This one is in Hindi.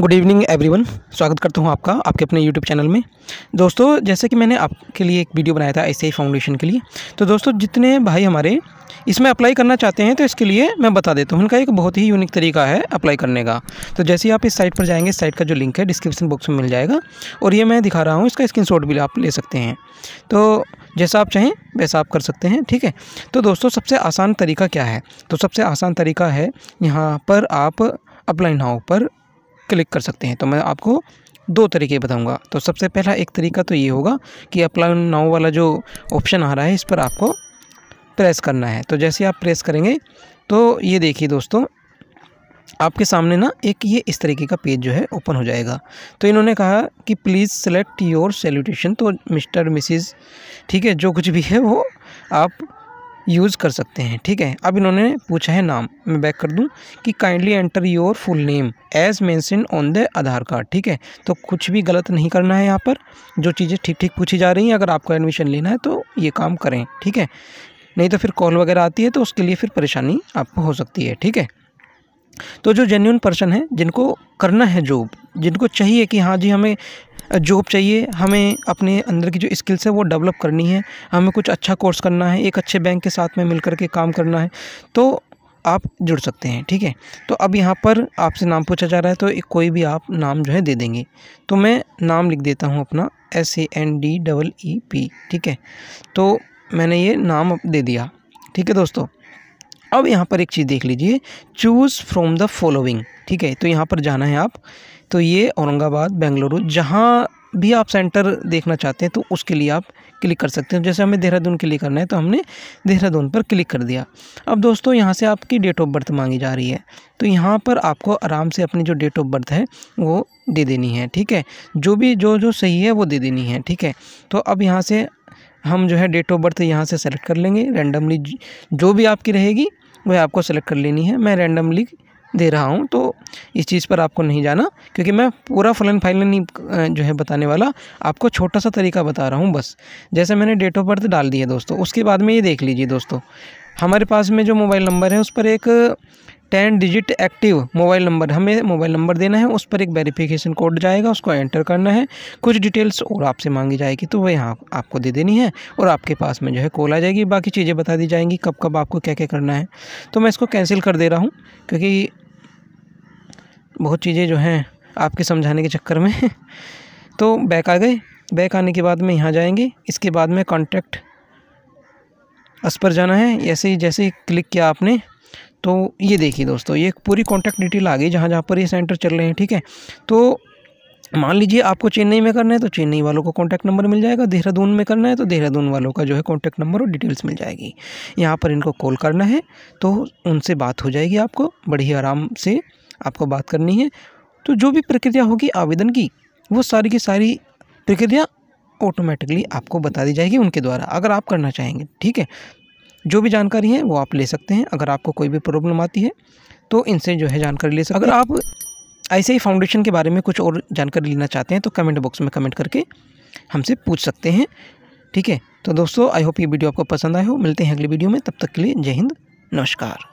गुड इवनिंग एवरीवन स्वागत करता हूँ आपका आपके अपने यूट्यूब चैनल में दोस्तों जैसे कि मैंने आपके लिए एक वीडियो बनाया था ऐसे ही फाउंडेशन के लिए तो दोस्तों जितने भाई हमारे इसमें अप्लाई करना चाहते हैं तो इसके लिए मैं बता देता हूँ उनका एक बहुत ही यूनिक तरीका है अप्लाई करने का तो जैसे ही आप इस साइट पर जाएंगे साइट का जो लिंक है डिस्क्रिप्शन बॉक्स में मिल जाएगा और ये मैं दिखा रहा हूँ इसका स्क्रीन भी आप ले सकते हैं तो जैसा आप चाहें वैसा आप कर सकते हैं ठीक है तो दोस्तों सबसे आसान तरीका क्या है तो सबसे आसान तरीका है यहाँ पर आप अपलाइन नाव पर क्लिक कर सकते हैं तो मैं आपको दो तरीके बताऊंगा तो सबसे पहला एक तरीका तो ये होगा कि अप्लाई नाउ वाला जो ऑप्शन आ रहा है इस पर आपको प्रेस करना है तो जैसे आप प्रेस करेंगे तो ये देखिए दोस्तों आपके सामने ना एक ये इस तरीके का पेज जो है ओपन हो जाएगा तो इन्होंने कहा कि प्लीज़ सेलेक्ट योर सेल्यूटेशन तो मिस्टर मिसिज़ ठीक है जो कुछ भी है वो आप यूज़ कर सकते हैं ठीक है अब इन्होंने पूछा है नाम मैं बैक कर दूं कि kindly enter your full name as mention on the Aadhaar card ठीक है तो कुछ भी गलत नहीं करना है यहाँ पर जो चीज़ें ठीक ठीक पूछी जा रही हैं अगर आपको एडमिशन लेना है तो ये काम करें ठीक है नहीं तो फिर कॉल वगैरह आती है तो उसके लिए फिर परेशानी आपको हो सकती है ठीक है तो जो जेन्यून पर्सन है जिनको करना है जॉब जिनको चाहिए कि हाँ जी हमें जॉब चाहिए हमें अपने अंदर की जो स्किल्स है वो डेवलप करनी है हमें कुछ अच्छा कोर्स करना है एक अच्छे बैंक के साथ में मिल के काम करना है तो आप जुड़ सकते हैं ठीक है तो अब यहाँ पर आपसे नाम पूछा जा रहा है तो कोई भी आप नाम जो है दे देंगे तो मैं नाम लिख देता हूँ अपना S A N D double E P ठीक है तो मैंने ये नाम दे दिया ठीक है दोस्तों अब यहाँ पर एक चीज़ देख लीजिए चूज़ फ्रॉम द फॉलोइंग ठीक है तो यहाँ पर जाना है आप तो ये औरंगाबाद बेंगलुरु जहाँ भी आप सेंटर देखना चाहते हैं तो उसके लिए आप क्लिक कर सकते हैं जैसे हमें देहरादून के लिए करना है तो हमने देहरादून पर क्लिक कर दिया अब दोस्तों यहाँ से आपकी डेट ऑफ बर्थ मांगी जा रही है तो यहाँ पर आपको आराम से अपनी जो डेट ऑफ बर्थ है वो दे देनी है ठीक है जो भी जो जो सही है वो दे देनी है ठीक है तो अब यहाँ से हम जो है डेट ऑफ बर्थ यहाँ से सेलेक्ट कर लेंगे रैंडमली जो भी आपकी रहेगी वह आपको सेलेक्ट कर लेनी है मैं रैंडमली दे रहा हूँ तो इस चीज़ पर आपको नहीं जाना क्योंकि मैं पूरा फलन फाइलन नहीं जो है बताने वाला आपको छोटा सा तरीका बता रहा हूँ बस जैसे मैंने डेट ऑफ बर्थ डाल दी है दोस्तों उसके बाद में ये देख लीजिए दोस्तों हमारे पास में जो मोबाइल नंबर है उस पर एक ten digit active mobile number हमें मोबाइल नंबर देना है उस पर एक वेरिफिकेशन कोड जाएगा उसको एंटर करना है कुछ डिटेल्स और आपसे मांगी जाएगी तो वह यहाँ आपको दे देनी है और आपके पास में जो है कॉल आ जाएगी बाकी चीज़ें बता दी जाएंगी कब कब आपको क्या क्या करना है तो मैं इसको कैंसिल कर दे रहा हूँ क्योंकि बहुत चीज़ें जो हैं आपके समझाने के चक्कर में तो बैक आ गए बैक आने के बाद में यहाँ जाएंगे इसके बाद में कॉन्टैक्ट अस पर जाना है ऐसे ही जैसे ही क्लिक किया आपने तो ये देखिए दोस्तों ये पूरी कॉन्टैक्ट डिटेल आ गई जहाँ जहाँ पर ये सेंटर चल रहे हैं ठीक है तो मान लीजिए आपको चेन्नई में करना है तो चेन्नई वालों का कॉन्टैक्ट नंबर मिल जाएगा देहरादून में करना है तो देहरादून वालों का जो है कॉन्टैक्ट नंबर और डिटेल्स मिल जाएगी यहाँ पर इनको कॉल करना है तो उनसे बात हो जाएगी आपको बड़ी ही आराम से आपको बात करनी है तो जो भी प्रक्रिया होगी आवेदन की वो सारी की सारी प्रक्रिया ऑटोमेटिकली आपको बता दी जाएगी उनके द्वारा अगर आप करना चाहेंगे ठीक है जो भी जानकारी है वो आप ले सकते हैं अगर आपको कोई भी प्रॉब्लम आती है तो इनसे जो है जानकारी ले सकते अगर आप ऐसे ही फाउंडेशन के बारे में कुछ और जानकारी लेना चाहते हैं तो कमेंट बॉक्स में कमेंट करके हमसे पूछ सकते हैं ठीक है तो दोस्तों आई होप ये वीडियो आपको पसंद आए हो मिलते हैं अगली वीडियो में तब तक के लिए जय हिंद नमस्कार